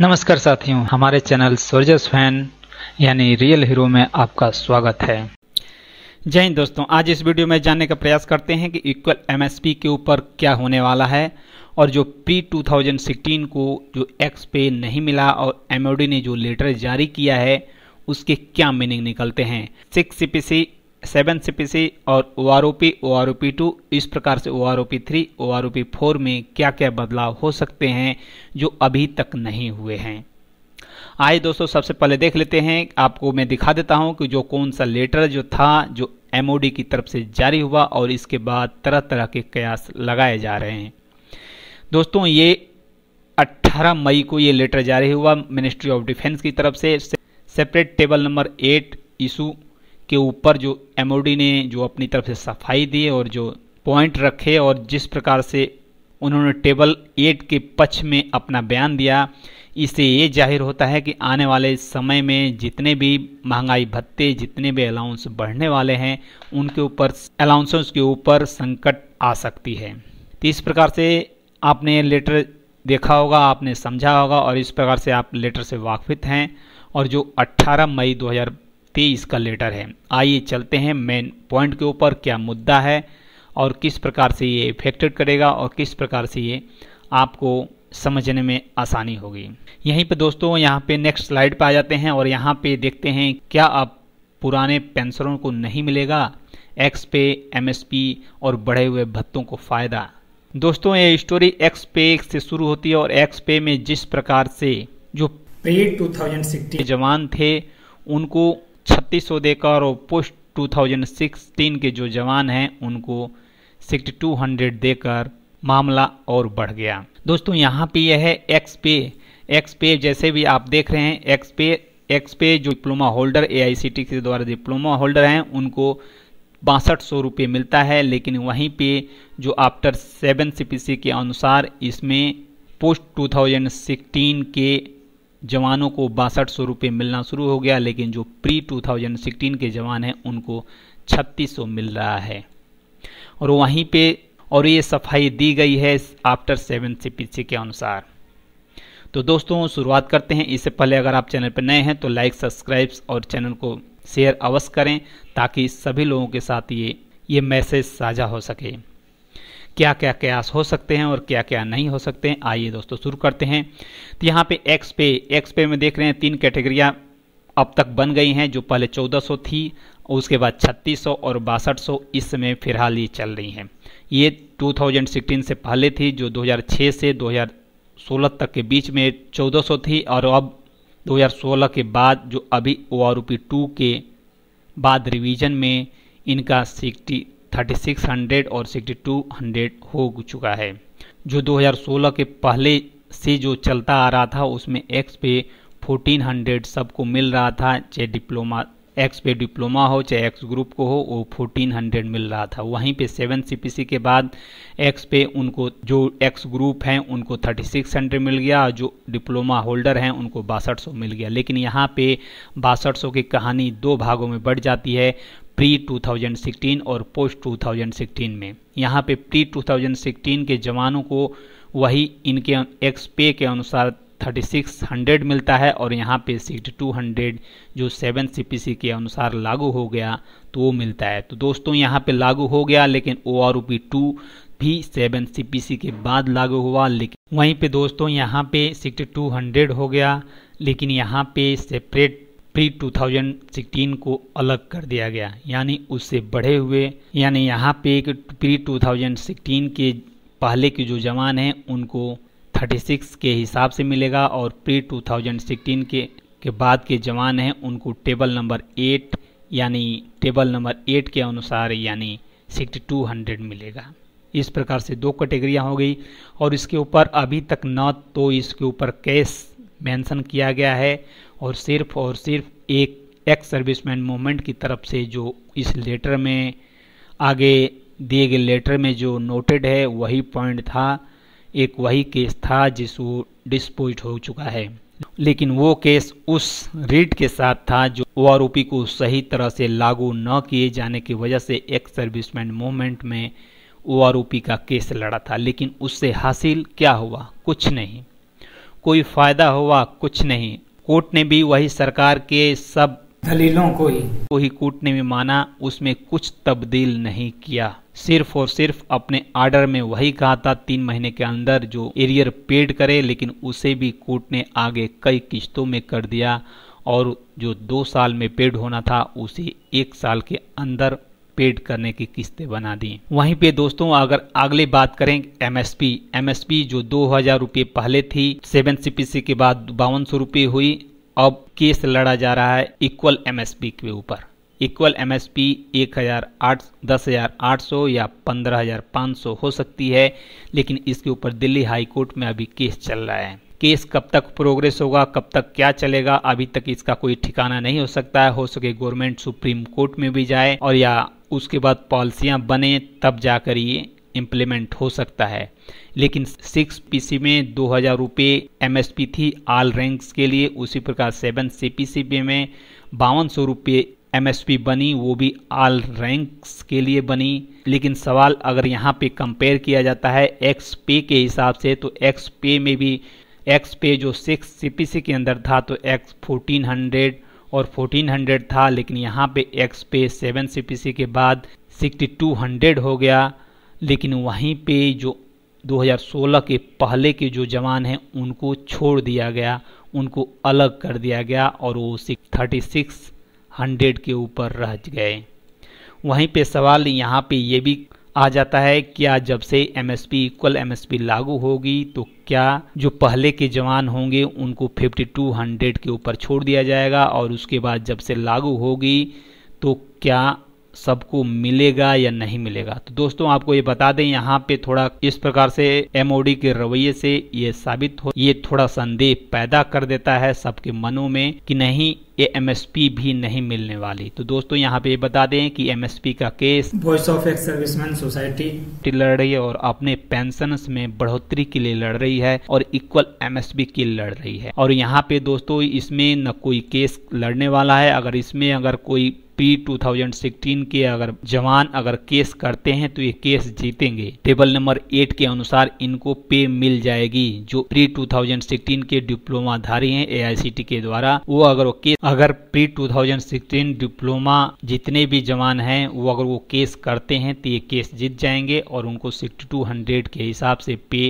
नमस्कार साथियों हमारे चैनल सोल्जर्स फैन यानी रियल हीरो में आपका स्वागत है जय हिंद दोस्तों आज इस वीडियो में जानने का प्रयास करते हैं कि इक्वल एमएसपी के ऊपर क्या होने वाला है और जो प्री 2016 को जो एक्स पे नहीं मिला और एमओडी ने जो लेटर जारी किया है उसके क्या मीनिंग निकलते हैं सिक्स सी सेवन सी और O R O P O R O P two इस प्रकार से O R O P three O R O P four में क्या क्या बदलाव हो सकते हैं जो अभी तक नहीं हुए हैं आइए दोस्तों सबसे पहले देख लेते हैं आपको मैं दिखा देता हूं कि जो कौन सा लेटर जो था जो एमओडी की तरफ से जारी हुआ और इसके बाद तरह तरह के कयास लगाए जा रहे हैं दोस्तों ये 18 मई को ये लेटर जारी हुआ मिनिस्ट्री ऑफ डिफेंस की तरफ से separate table number eight issue के ऊपर जो एम ने जो अपनी तरफ से सफाई दी और जो पॉइंट रखे और जिस प्रकार से उन्होंने टेबल एट के पक्ष में अपना बयान दिया इससे ये जाहिर होता है कि आने वाले समय में जितने भी महंगाई भत्ते जितने भी अलाउंस बढ़ने वाले हैं उनके ऊपर अलाउंसों के ऊपर संकट आ सकती है तो इस प्रकार से आपने लेटर देखा होगा आपने समझा होगा और इस प्रकार से आप लेटर से वाकफित हैं और जो 18 मई तेईस का लेटर है आइए चलते हैं मेन पॉइंट के ऊपर क्या मुद्दा है और किस प्रकार से ये इफेक्टेड करेगा और किस प्रकार से ये आपको समझने में आसानी होगी यहीं पे दोस्तों यहाँ पे नेक्स्ट स्लाइड पे आ जाते हैं और यहाँ पे देखते हैं क्या आप पुराने पेंशनरों को नहीं मिलेगा एक्स पे एमएसपी और बढ़े हुए भत्तों को फ़ायदा दोस्तों ये स्टोरी एक्स पे से शुरू होती है और एक्स पे में जिस प्रकार से जो पेड 2016 जवान थे उनको बत्तीस देकर और पोस्ट 2016 के जो जवान हैं उनको 6200 देकर मामला और बढ़ गया दोस्तों यहाँ पे यह है एक्स पे एक्स पे जैसे भी आप देख रहे हैं एक्स पे एक्स पे जो डिप्लोमा होल्डर ए के द्वारा डिप्लोमा होल्डर हैं उनको बासठ सौ रुपये मिलता है लेकिन वहीं पे जो आफ्टर सेवन सी के अनुसार इसमें पोस्ट 2016 के जवानों को बासठ सौ रुपये मिलना शुरू हो गया लेकिन जो प्री 2016 के जवान हैं उनको छत्तीस सौ मिल रहा है और वहीं पे और ये सफाई दी गई है आफ्टर सेवन से पीछे के अनुसार तो दोस्तों शुरुआत करते हैं इससे पहले अगर आप चैनल पर नए हैं तो लाइक सब्सक्राइब और चैनल को शेयर अवश्य करें ताकि सभी लोगों के साथ ये ये मैसेज साझा हो सके क्या क्या कयास हो सकते हैं और क्या क्या नहीं हो सकते हैं आइए दोस्तों शुरू करते हैं तो यहाँ पे एक्स पे एक्स पे में देख रहे हैं तीन कैटेगरियाँ अब तक बन गई हैं जो पहले 1400 थी उसके बाद 3600 और बासठ सौ इस समय फिलहाल ये चल रही हैं ये 2016 से पहले थी जो 2006 से 2016 तक के बीच में 1400 थी और अब 2016 के बाद जो अभी ओ आर पी टू के बाद रिवीजन में इनका सिक्सटी 3600 और 6200 हो चुका है जो 2016 के पहले से जो चलता आ रहा था उसमें एक्स पे 1400 सबको मिल रहा था चाहे डिप्लोमा एक्स पे डिप्लोमा हो चाहे एक्स ग्रुप को हो वो 1400 मिल रहा था वहीं पे सेवन सी के बाद एक्स पे उनको जो एक्स ग्रुप हैं उनको 3600 मिल गया और जो डिप्लोमा होल्डर हैं उनको बासठ मिल गया लेकिन यहाँ पे बासठ की कहानी दो भागों में बढ़ जाती है प्री 2016 और पोस्ट 2016 में यहाँ पे प्री 2016 के जवानों को वही इनके एक्स पे के अनुसार 3600 मिलता है और यहाँ पे 6200 जो सेवन सी के अनुसार लागू हो गया तो वो मिलता है तो दोस्तों यहाँ पे लागू हो गया लेकिन O R O P two seven C के बाद लागू हुआ लेकिन वहीं पे दोस्तों यहाँ पे 6200 हो गया लेकिन यहाँ पे सेपरेट प्री 2016 को अलग कर दिया गया यानी उससे बढ़े हुए यानी यहाँ पे प्री 2016 के पहले के जो जवान हैं उनको 36 के हिसाब से मिलेगा और प्री 2016 के के बाद के जवान हैं उनको टेबल नंबर एट यानी टेबल नंबर एट के अनुसार यानी सिक्सटी टू हंड्रेड मिलेगा इस प्रकार से दो कैटेगरियाँ हो गई और इसके ऊपर अभी तक न तो इसके ऊपर कैश मेंशन किया गया है और सिर्फ और सिर्फ एक एक्स सर्विसमैन मूवमेंट की तरफ से जो इस लेटर में आगे दिए गए लेटर में जो नोटेड है वही पॉइंट था एक वही केस था वो डिस्पोज हो चुका है लेकिन वो केस उस रीट के साथ था जो ओ को सही तरह से लागू न किए जाने की वजह से एक्स सर्विसमैन मूवमेंट में ओ का केस लड़ा था लेकिन उससे हासिल क्या हुआ कुछ नहीं कोई फ़ायदा हुआ कुछ नहीं कोर्ट ने भी वही सरकार के सब दलीलों को ही को ही कोर्ट ने भी माना उसमें कुछ तब्दील नहीं किया सिर्फ और सिर्फ अपने आर्डर में वही कहा था तीन महीने के अंदर जो एरियर पेड करे लेकिन उसे भी कोर्ट ने आगे कई किश्तों में कर दिया और जो दो साल में पेड होना था उसे एक साल के अंदर पेड करने की किस्तें बना दी वहीं पे दोस्तों अगर अगले बात करें एमएसपी एमएसपी जो दो हजार रुपये पहले थी सेवन सीपीसी के बाद बावन सौ रुपये हुई अब केस लड़ा जा रहा है इक्वल एमएसपी के ऊपर इक्वल एमएसपी एक हजार आठ दस हजार आठ सौ या पंद्रह हजार पाँच सौ हो सकती है लेकिन इसके ऊपर दिल्ली हाई कोर्ट में अभी केस चल रहा है केस कब तक प्रोग्रेस होगा कब तक क्या चलेगा अभी तक इसका कोई ठिकाना नहीं हो सकता है हो सके गवर्नमेंट सुप्रीम कोर्ट में भी जाए और या उसके बाद पॉलिसियाँ बने तब जाकर ये इम्प्लीमेंट हो सकता है लेकिन सिक्स पीसी में दो हज़ार रुपये एम थी आल रैंक्स के लिए उसी प्रकार seven C P C P में बावन सौ रुपये एम बनी वो भी आल रैंक्स के लिए बनी लेकिन सवाल अगर यहाँ पे कंपेयर किया जाता है एक्स पे के हिसाब से तो एक्स पे में भी एक्स पे जो सिक्स सी के अंदर था तो एक्स फोर्टीन हंड्रेड और 1400 था लेकिन यहाँ पे एक्स पे सेवन सी के बाद 6200 हो गया लेकिन वहीं पे जो 2016 के पहले के जो जवान हैं उनको छोड़ दिया गया उनको अलग कर दिया गया और वो थर्टी सिक्स हंड्रेड के ऊपर रह गए वहीं पे सवाल यहाँ पे ये भी आ जाता है क्या जब से एमएसपी इक्वल एमएसपी लागू होगी तो क्या जो पहले के जवान होंगे उनको 5200 के ऊपर छोड़ दिया जाएगा और उसके बाद जब से लागू होगी तो क्या सबको मिलेगा या नहीं मिलेगा तो दोस्तों आपको ये बता दें यहाँ पे थोड़ा इस प्रकार से एमओडी के रवैये से ये साबित हो ये थोड़ा संदेह पैदा कर देता है सबके मनों में कि नहीं ये एमएसपी भी नहीं मिलने वाली तो दोस्तों यहाँ पे ये बता दें कि एमएसपी का case voice of ex serviceman society लड़ रही है और अपने पेंशन में बढ़ोतरी के लिए लड़ रही है और इक्वल एमएसपी के लिए लड़ रही है और यहाँ पे दोस्तों इसमें न कोई केस लड़ने वाला है अगर इसमें अगर कोई प्री 2016 के अगर जवान अगर केस करते हैं तो ये केस जीतेंगे टेबल नंबर एट के अनुसार इनको पे मिल जाएगी जो प्री 2016 के डिप्लोमाधारी हैं एआईसीटी के द्वारा वो अगर वो केस अगर प्री 2016 डिप्लोमा जितने भी जवान हैं वो अगर वो केस करते हैं तो ये केस जीत जाएंगे और उनको सिक्सटी टू हंड्रेड के हिसाब से पे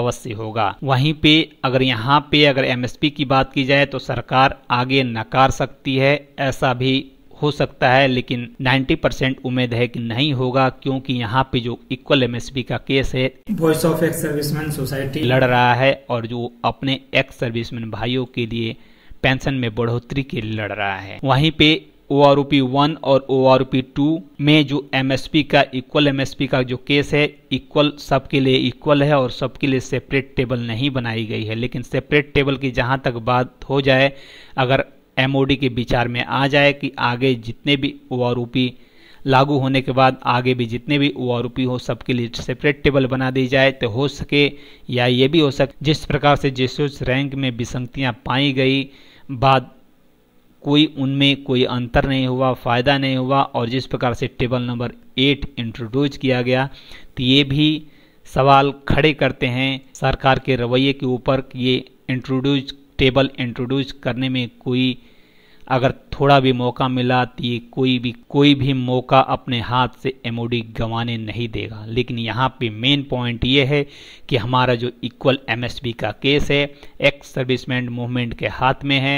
अवश्य होगा वहीं पे अगर यहाँ पे अगर एमएसपी की बात की जाए तो सरकार आगे नकार सकती है ऐसा भी हो सकता है लेकिन 90 परसेंट उम्मीद है कि नहीं होगा क्योंकि यहाँ पे जो इक्वल एमएसपी का केस है voice of ex serviceman society लड़ रहा है और जो अपने एक्स सर्विसमैन भाइयों के लिए पेंशन में बढ़ोतरी के लिए लड़ रहा है वहीं पे ओ आर पी वन और ओ आर पी टू में जो एम एस पी का इक्वल एम एस पी का जो केस है इक्वल सबके लिए इक्वल है और सबके लिए सेपरेट टेबल नहीं बनाई गई है लेकिन सेपरेट टेबल की जहाँ तक बात हो जाए अगर एमओडी के विचार में आ जाए कि आगे जितने भी ओ लागू होने के बाद आगे भी जितने भी ओ आर हो सबके लिए सेपरेट टेबल बना दी जाए तो हो सके या ये भी हो सके जिस प्रकार से जिस रैंक में विसंगतियाँ पाई गई बाद कोई उनमें कोई अंतर नहीं हुआ फ़ायदा नहीं हुआ और जिस प्रकार से टेबल नंबर एट इंट्रोड्यूज किया गया तो ये भी सवाल खड़े करते हैं सरकार के रवैये के ऊपर ये इंट्रोड्यूज टेबल इंट्रोड्यूस करने में कोई अगर थोड़ा भी मौका मिला तो ये कोई भी कोई भी मौका अपने हाथ से एमओडी गंवाने नहीं देगा लेकिन यहाँ पे मेन पॉइंट ये है कि हमारा जो इक्वल एमएसबी का केस है एक्स सर्विसमैन मूवमेंट के हाथ में है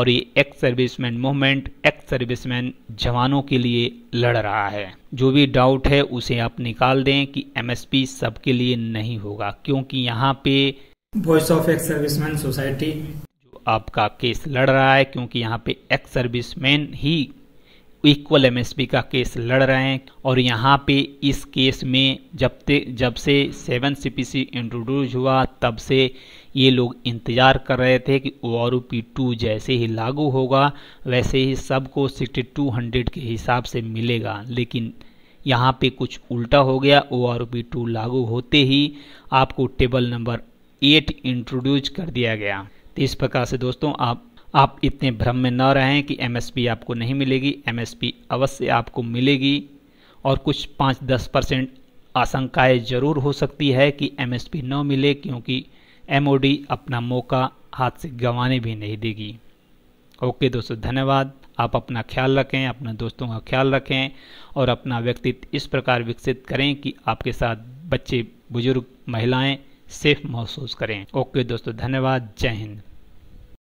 और ये ex serviceman movement ex serviceman जवानों के लिए लड़ रहा है जो भी डाउट है उसे आप निकाल दें कि एम सबके लिए नहीं होगा क्योंकि यहाँ पे voice of ex serviceman society जो आपका केस लड़ रहा है क्योंकि यहाँ पे एक्स सर्विसमैन ही इक्वल एमएसपी का केस लड़ रहे हैं और यहाँ पे इस केस में जब ते जब से सेवन सीपीसी इंट्रोड्यूस हुआ तब से ये लोग इंतज़ार कर रहे थे कि ओ पी टू जैसे ही लागू होगा वैसे ही सबको सिक्सटी टू हंड्रेड के हिसाब से मिलेगा लेकिन यहाँ पे कुछ उल्टा हो गया ओ पी टू लागू होते ही आपको टेबल नंबर एट इंट्रोड्यूस कर दिया गया तो इस प्रकार से दोस्तों आप आप इतने भ्रम में न रहें कि एमएसपी आपको नहीं मिलेगी एमएसपी अवश्य आपको मिलेगी और कुछ पाँच दस परसेंट आशंकाएँ ज़रूर हो सकती है कि एमएसपी न मिले क्योंकि एमओडी अपना मौका हाथ से गंवाने भी नहीं देगी ओके दोस्तों धन्यवाद आप अपना ख्याल रखें अपने दोस्तों का ख्याल रखें और अपना व्यक्तित्व इस प्रकार विकसित करें कि आपके साथ बच्चे बुजुर्ग महिलाएं सेफ महसूस करें ओके दोस्तों धन्यवाद जय हिंद